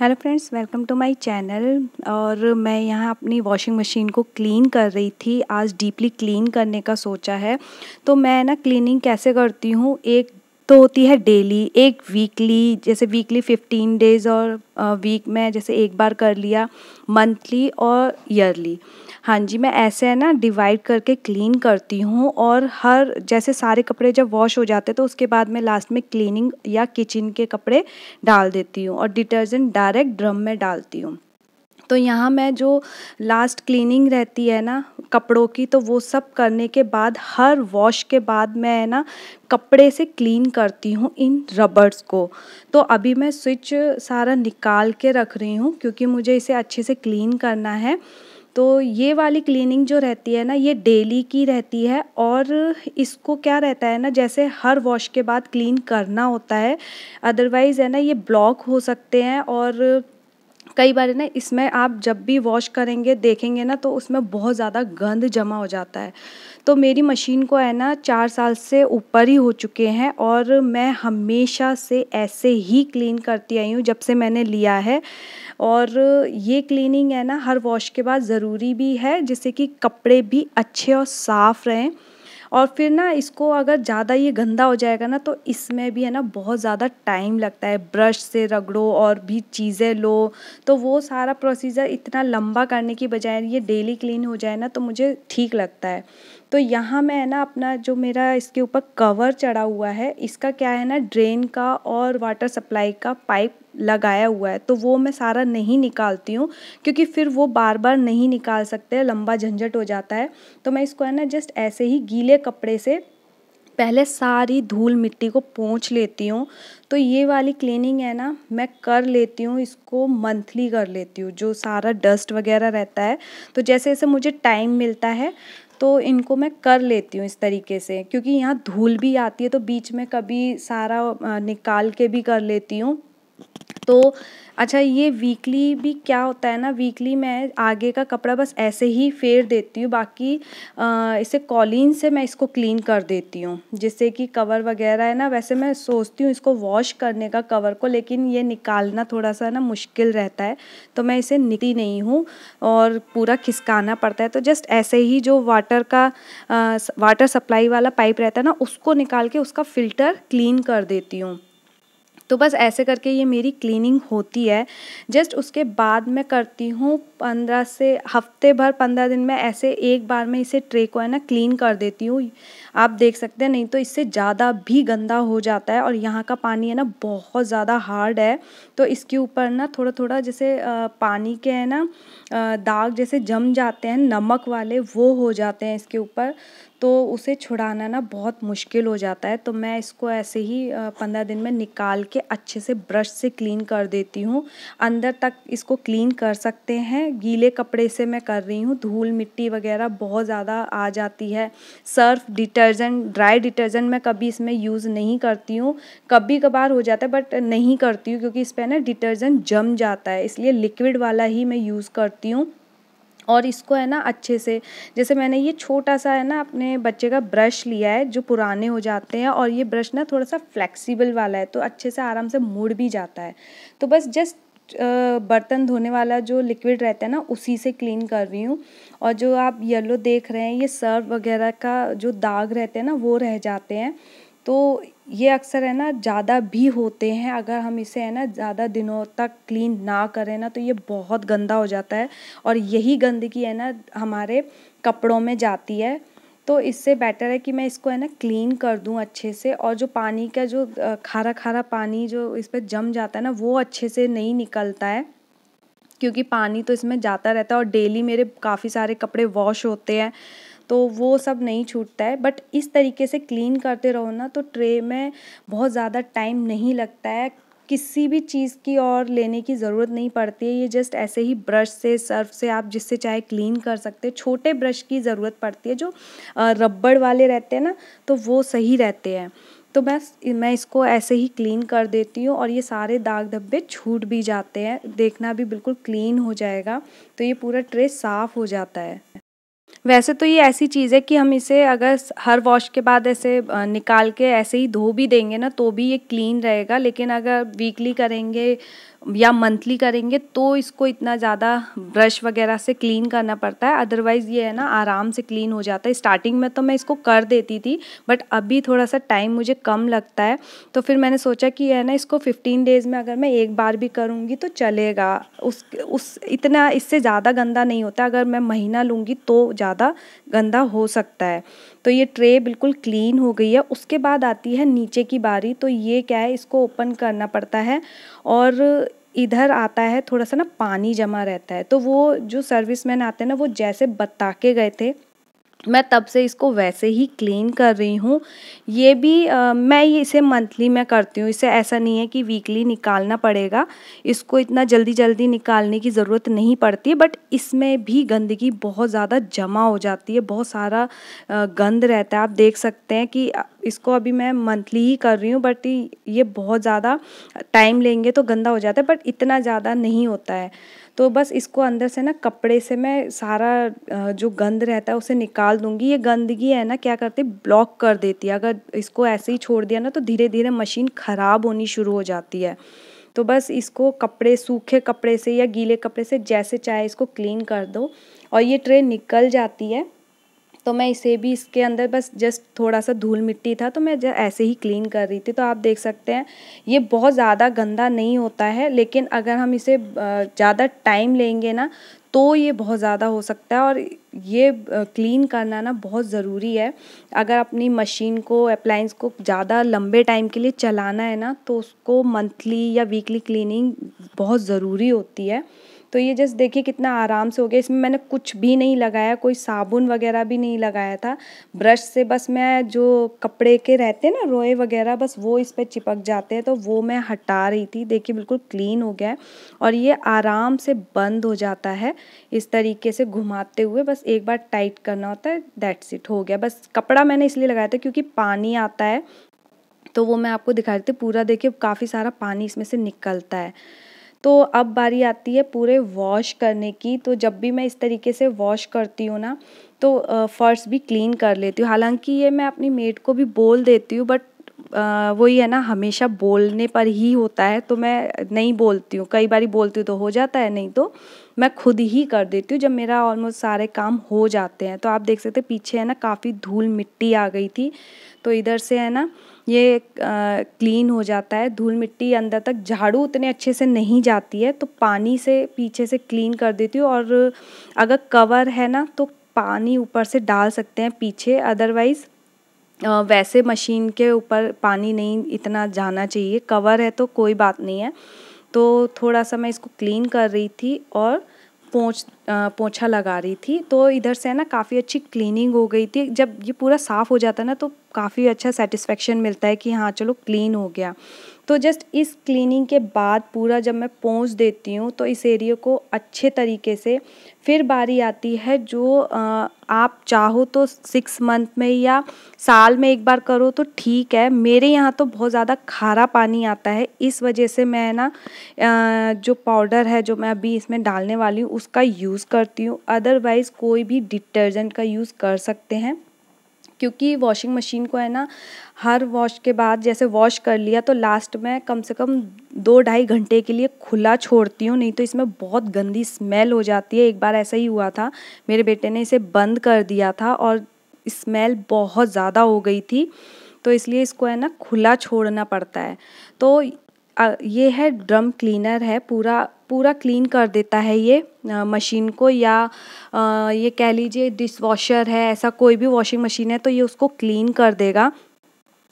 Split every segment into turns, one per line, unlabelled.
hello friends welcome to my channel और मैं यहाँ अपनी वॉशिंग मशीन को क्लीन कर रही थी आज डीपली क्लीन करने का सोचा है तो मैं ना क्लीनिंग कैसे करती हूँ एक तो होती है डेली एक वीकली जैसे वीकली फिफ्टीन डेज और वीक में जैसे एक बार कर लिया मंथली और ईयरली हाँ जी मैं ऐसे है ना डिवाइड करके क्लीन करती हूँ और हर जैसे सारे कपड़े जब वॉश हो जाते तो उसके बाद मैं लास्ट में क्लीनिंग या किचन के कपड़े डाल देती हूँ और डिटर्जेंट डायरेक्ट ड्रम में डालती हूँ तो यहाँ मैं जो लास्ट क्लीनिंग रहती है ना कपड़ों की तो वो सब करने के बाद हर वॉश के बाद मैं है ना कपड़े से क्लीन करती हूँ इन रबर्स को तो अभी मैं स्विच सारा निकाल के रख रही हूँ क्योंकि मुझे इसे अच्छे से क्लीन करना है तो ये वाली क्लीनिंग जो रहती है ना ये डेली की रहती है और इसको क्या रहता है ना जैसे हर वॉश के बाद क्लीन करना होता है अदरवाइज़ है ना ये ब्लॉक हो सकते हैं और कई बार ना इसमें आप जब भी वॉश करेंगे देखेंगे ना तो उसमें बहुत ज़्यादा गंद जमा हो जाता है तो मेरी मशीन को है ना चार साल से ऊपर ही हो चुके हैं और मैं हमेशा से ऐसे ही क्लीन करती आई हूँ जब से मैंने लिया है और ये क्लीनिंग है ना हर वॉश के बाद ज़रूरी भी है जिससे कि कपड़े भी अच्छे और साफ़ रहें और फिर ना इसको अगर ज़्यादा ये गंदा हो जाएगा ना तो इसमें भी है ना बहुत ज़्यादा टाइम लगता है ब्रश से रगड़ो और भी चीज़ें लो तो वो सारा प्रोसीजर इतना लंबा करने की बजाय ये डेली क्लीन हो जाए ना तो मुझे ठीक लगता है तो यहाँ मैं है ना अपना जो मेरा इसके ऊपर कवर चढ़ा हुआ है इसका क्या है ना ड्रेन का और वाटर सप्लाई का पाइप लगाया हुआ है तो वो मैं सारा नहीं निकालती हूँ क्योंकि फिर वो बार बार नहीं निकाल सकते लंबा झंझट हो जाता है तो मैं इसको है ना जस्ट ऐसे ही गीले कपड़े से पहले सारी धूल मिट्टी को पोंछ लेती हूँ तो ये वाली क्लीनिंग है ना मैं कर लेती हूँ इसको मंथली कर लेती हूँ जो सारा डस्ट वगैरह रहता है तो जैसे जैसे मुझे टाइम मिलता है तो इनको मैं कर लेती हूँ इस तरीके से क्योंकि यहाँ धूल भी आती है तो बीच में कभी सारा निकाल के भी कर लेती हूँ तो अच्छा ये वीकली भी क्या होता है ना वीकली मैं आगे का कपड़ा बस ऐसे ही फेर देती हूँ बाकी इसे कॉलिन से मैं इसको क्लीन कर देती हूँ जिससे कि कवर वगैरह है ना वैसे मैं सोचती हूँ इसको वॉश करने का कवर को लेकिन ये निकालना थोड़ा सा ना मुश्किल रहता है तो मैं इसे निकली नहीं हूँ और पूरा खिसकाना पड़ता है तो जस्ट ऐसे ही जो वाटर का आ, वाटर सप्लाई वाला पाइप रहता है ना उसको निकाल के उसका फ़िल्टर क्लीन कर देती हूँ तो बस ऐसे करके ये मेरी क्लीनिंग होती है जस्ट उसके बाद मैं करती हूँ पंद्रह से हफ्ते भर पंद्रह दिन में ऐसे एक बार में इसे ट्रे को है ना क्लीन कर देती हूँ आप देख सकते हैं नहीं तो इससे ज़्यादा भी गंदा हो जाता है और यहाँ का पानी है ना बहुत ज़्यादा हार्ड है तो इसके ऊपर ना थोड़ा थोड़ा जैसे पानी के है ना दाग जैसे जम जाते हैं नमक वाले वो हो जाते हैं इसके ऊपर तो उसे छुड़ाना ना बहुत मुश्किल हो जाता है तो मैं इसको ऐसे ही पंद्रह दिन में निकाल के अच्छे से ब्रश से क्लीन कर देती हूँ अंदर तक इसको क्लीन कर सकते हैं गीले कपड़े से मैं कर रही हूँ धूल मिट्टी वगैरह बहुत ज़्यादा आ जाती है सर्फ डिटर्जेंट ड्राई डिटर्जेंट मैं कभी इसमें यूज़ नहीं करती हूँ कभी कभार हो जाता है बट नहीं करती हूँ क्योंकि इस पर ना डिटर्जेंट जम जाता है इसलिए लिक्विड वाला ही मैं यूज़ करती हूँ और इसको है ना अच्छे से जैसे मैंने ये छोटा सा है ना अपने बच्चे का ब्रश लिया है जो पुराने हो जाते हैं और ये ब्रश ना थोड़ा सा फ्लेक्सिबल वाला है तो अच्छे से आराम से मुड़ भी जाता है तो बस जस्ट बर्तन धोने वाला जो लिक्विड रहता है ना उसी से क्लीन कर रही हूँ और जो आप येलो देख रहे हैं ये सर्व वगैरह का जो दाग रहते हैं ना वो रह जाते हैं तो ये अक्सर है ना ज़्यादा भी होते हैं अगर हम इसे है ना ज़्यादा दिनों तक क्लीन ना करें ना तो ये बहुत गंदा हो जाता है और यही गंदगी है ना हमारे कपड़ों में जाती है तो इससे बेटर है कि मैं इसको है ना क्लीन कर दूँ अच्छे से और जो पानी का जो खारा खारा पानी जो इस पर जम जाता है ना वो अच्छे से नहीं निकलता है क्योंकि पानी तो इसमें जाता रहता है और डेली मेरे काफ़ी सारे कपड़े वॉश होते हैं तो वो सब नहीं छूटता है बट इस तरीके से क्लीन करते रहो ना तो ट्रे में बहुत ज़्यादा टाइम नहीं लगता है किसी भी चीज़ की और लेने की ज़रूरत नहीं पड़ती है ये जस्ट ऐसे ही ब्रश से सर्फ से आप जिससे चाहे क्लीन कर सकते छोटे ब्रश की ज़रूरत पड़ती है जो रबड़ वाले रहते हैं ना तो वो सही रहते हैं तो बस मैं इसको ऐसे ही क्लीन कर देती हूँ और ये सारे दाग धब्बे छूट भी जाते हैं देखना भी बिल्कुल क्लीन हो जाएगा तो ये पूरा ट्रे साफ़ हो जाता है वैसे तो ये ऐसी चीज़ है कि हम इसे अगर हर वॉश के बाद ऐसे निकाल के ऐसे ही धो भी देंगे ना तो भी ये क्लीन रहेगा लेकिन अगर वीकली करेंगे या मंथली करेंगे तो इसको इतना ज़्यादा ब्रश वगैरह से क्लीन करना पड़ता है अदरवाइज़ ये है ना आराम से क्लीन हो जाता है स्टार्टिंग में तो मैं इसको कर देती थी बट अभी थोड़ा सा टाइम मुझे कम लगता है तो फिर मैंने सोचा कि है ना इसको फिफ्टीन डेज़ में अगर मैं एक बार भी करूँगी तो चलेगा उस उस इतना इससे ज़्यादा गंदा नहीं होता अगर मैं महीना लूँगी तो ज़्यादा गंदा हो सकता है तो ये ट्रे बिल्कुल क्लीन हो गई है उसके बाद आती है नीचे की बारी तो ये क्या है इसको ओपन करना पड़ता है और इधर आता है थोड़ा सा ना पानी जमा रहता है तो वो जो सर्विस मैन आते हैं ना वो जैसे बता के गए थे मैं तब से इसको वैसे ही क्लीन कर रही हूँ ये भी आ, मैं ये इसे मंथली में करती हूँ इसे ऐसा नहीं है कि वीकली निकालना पड़ेगा इसको इतना जल्दी जल्दी निकालने की ज़रूरत नहीं पड़ती बट इसमें भी गंदगी बहुत ज़्यादा जमा हो जाती है बहुत सारा गंद रहता है आप देख सकते हैं कि इसको अभी मैं मंथली ही कर रही हूँ बट ये बहुत ज़्यादा टाइम लेंगे तो गंदा हो जाता है बट इतना ज़्यादा नहीं होता है तो बस इसको अंदर से ना कपड़े से मैं सारा जो गंद रहता है उसे निकाल दूंगी ये गंदगी है ना क्या करती ब्लॉक कर देती है अगर इसको ऐसे ही छोड़ दिया ना तो धीरे धीरे मशीन ख़राब होनी शुरू हो जाती है तो बस इसको कपड़े सूखे कपड़े से या गीले कपड़े से जैसे चाहे इसको क्लीन कर दो और ये ट्रे निकल जाती है तो मैं इसे भी इसके अंदर बस जस्ट थोड़ा सा धूल मिट्टी था तो मैं ऐसे ही क्लीन कर रही थी तो आप देख सकते हैं ये बहुत ज़्यादा गंदा नहीं होता है लेकिन अगर हम इसे ज़्यादा टाइम लेंगे ना तो ये बहुत ज़्यादा हो सकता है और ये क्लीन करना ना बहुत ज़रूरी है अगर अपनी मशीन को अप्लाइंस को ज़्यादा लंबे टाइम के लिए चलाना है ना तो उसको मंथली या वीकली क्लीनिंग बहुत ज़रूरी होती है तो ये जस्ट देखिए कितना आराम से हो गया इसमें मैंने कुछ भी नहीं लगाया कोई साबुन वगैरह भी नहीं लगाया था ब्रश से बस मैं जो कपड़े के रहते हैं ना रोए वगैरह बस वो इस पर चिपक जाते हैं तो वो मैं हटा रही थी देखिए बिल्कुल क्लीन हो गया है और ये आराम से बंद हो जाता है इस तरीके से घुमाते हुए बस एक बार टाइट करना होता है दैट्स इट हो गया बस कपड़ा मैंने इसलिए लगाया था क्योंकि पानी आता है तो वो मैं आपको दिखा रही थी पूरा देखिए काफ़ी सारा पानी इसमें से निकलता है तो अब बारी आती है पूरे वॉश करने की तो जब भी मैं इस तरीके से वॉश करती हूँ ना तो फ़र्श भी क्लीन कर लेती हूँ हालांकि ये मैं अपनी मेड को भी बोल देती हूँ बट वही है ना हमेशा बोलने पर ही होता है तो मैं नहीं बोलती हूँ कई बार बोलती हूँ तो हो जाता है नहीं तो मैं खुद ही कर देती हूँ जब मेरा ऑलमोस्ट सारे काम हो जाते हैं तो आप देख सकते पीछे है ना काफ़ी धूल मिट्टी आ गई थी तो इधर से है ना ये क्लीन हो जाता है धूल मिट्टी अंदर तक झाड़ू उतने अच्छे से नहीं जाती है तो पानी से पीछे से क्लीन कर देती हूँ और अगर कवर है ना तो पानी ऊपर से डाल सकते हैं पीछे अदरवाइज़ वैसे मशीन के ऊपर पानी नहीं इतना जाना चाहिए कवर है तो कोई बात नहीं है तो थोड़ा सा मैं इसको क्लीन कर रही थी और पोंछ पोछा लगा रही थी तो इधर से है ना काफ़ी अच्छी क्लीनिंग हो गई थी जब ये पूरा साफ़ हो जाता है ना तो काफ़ी अच्छा सेटिस्फेक्शन मिलता है कि हाँ चलो क्लीन हो गया तो जस्ट इस क्लीनिंग के बाद पूरा जब मैं पोंछ देती हूँ तो इस एरिए को अच्छे तरीके से फिर बारी आती है जो आप चाहो तो सिक्स मंथ में या साल में एक बार करो तो ठीक है मेरे यहाँ तो बहुत ज़्यादा खारा पानी आता है इस वजह से मैं ना जो पाउडर है जो मैं अभी इसमें डालने वाली हूँ उसका यूज़ करती हूँ अदरवाइज़ कोई भी डिटर्जेंट का यूज़ कर सकते हैं क्योंकि वॉशिंग मशीन को है ना हर वॉश के बाद जैसे वॉश कर लिया तो लास्ट में कम से कम दो ढाई घंटे के लिए खुला छोड़ती हूँ नहीं तो इसमें बहुत गंदी स्मेल हो जाती है एक बार ऐसा ही हुआ था मेरे बेटे ने इसे बंद कर दिया था और स्मेल बहुत ज़्यादा हो गई थी तो इसलिए इसको है ना खुला छोड़ना पड़ता है तो ये है ड्रम क्लीनर है पूरा पूरा क्लीन कर देता है ये मशीन को या ये कह लीजिए डिस वॉशर है ऐसा कोई भी वॉशिंग मशीन है तो ये उसको क्लीन कर देगा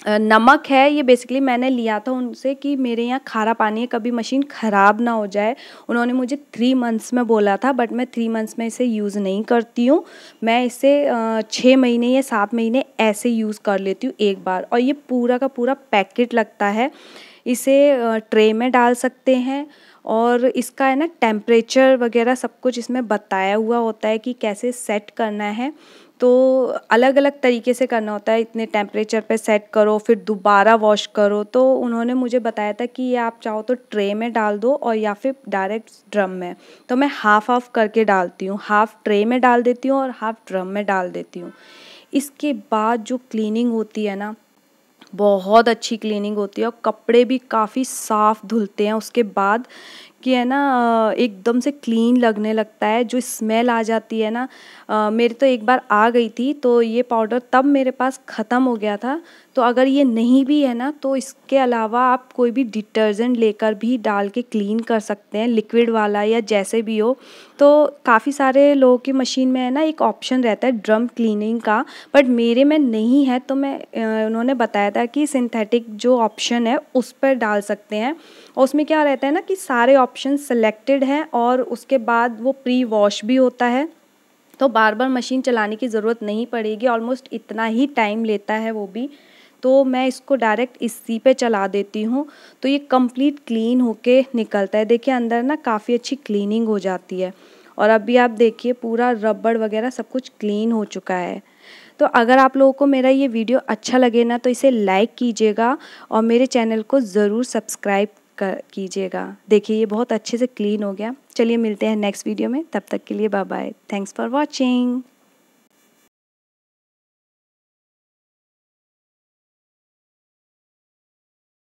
नमक है ये बेसिकली मैंने लिया था उनसे कि मेरे यहाँ खारा पानी है कभी मशीन ख़राब ना हो जाए उन्होंने मुझे थ्री मंथ्स में बोला था बट मैं थ्री मंथ्स में इसे यूज़ नहीं करती हूँ मैं इसे छः महीने या सात महीने ऐसे यूज़ कर लेती हूँ एक बार और ये पूरा का पूरा पैकेट लगता है इसे ट्रे में डाल सकते हैं और इसका है ना टेम्परेचर वगैरह सब कुछ इसमें बताया हुआ होता है कि कैसे सेट करना है तो अलग अलग तरीके से करना होता है इतने टेम्परेचर पे सेट करो फिर दोबारा वॉश करो तो उन्होंने मुझे बताया था कि ये आप चाहो तो ट्रे में डाल दो और या फिर डायरेक्ट ड्रम में तो मैं हाफ़ हाफ़ करके डालती हूँ हाफ़ ट्रे में डाल देती हूँ और हाफ़ ड्रम में डाल देती हूँ इसके बाद जो क्लीनिंग होती है ना बहुत अच्छी क्लीनिंग होती है और कपड़े भी काफ़ी साफ़ धुलते हैं उसके बाद कि है ना एकदम से क्लीन लगने लगता है जो स्मेल आ जाती है ना मेरी तो एक बार आ गई थी तो ये पाउडर तब मेरे पास ख़त्म हो गया था तो अगर ये नहीं भी है ना तो इसके अलावा आप कोई भी डिटर्जेंट लेकर भी डाल के क्लीन कर सकते हैं लिक्विड वाला या जैसे भी हो तो काफ़ी सारे लोगों की मशीन में है ना एक ऑप्शन रहता है ड्रम क्लीनिंग का बट मेरे में नहीं है तो मैं उन्होंने बताया था कि सिंथेटिक जो ऑप्शन है उस पर डाल सकते हैं और उसमें क्या रहता है ना कि सारे ऑप्शन सेलेक्टेड हैं और उसके बाद वो प्री वॉश भी होता है तो बार बार मशीन चलाने की ज़रूरत नहीं पड़ेगी ऑलमोस्ट इतना ही टाइम लेता है वो भी तो मैं इसको डायरेक्ट इसी पे चला देती हूँ तो ये कंप्लीट क्लीन होके निकलता है देखिए अंदर ना काफ़ी अच्छी क्लीनिंग हो जाती है और अभी आप देखिए पूरा रबड़ वगैरह सब कुछ क्लीन हो चुका है तो अगर आप लोगों को मेरा ये वीडियो अच्छा लगे ना तो इसे लाइक कीजिएगा और मेरे चैनल को ज़रूर सब्सक्राइब कीजिएगा देखिए ये बहुत अच्छे से क्लीन हो गया चलिए मिलते हैं नेक्स्ट वीडियो में तब तक के लिए bye bye thanks for watching